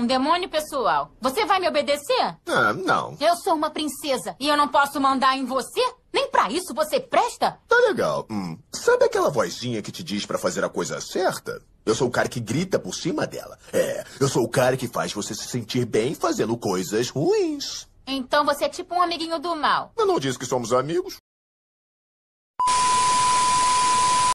Um demônio pessoal. Você vai me obedecer? Ah, não. Eu sou uma princesa e eu não posso mandar em você? Nem para isso você presta? Tá legal. Hum. Sabe aquela vozinha que te diz para fazer a coisa certa? Eu sou o cara que grita por cima dela. É, eu sou o cara que faz você se sentir bem fazendo coisas ruins. Então você é tipo um amiguinho do mal. Eu não disse que somos amigos.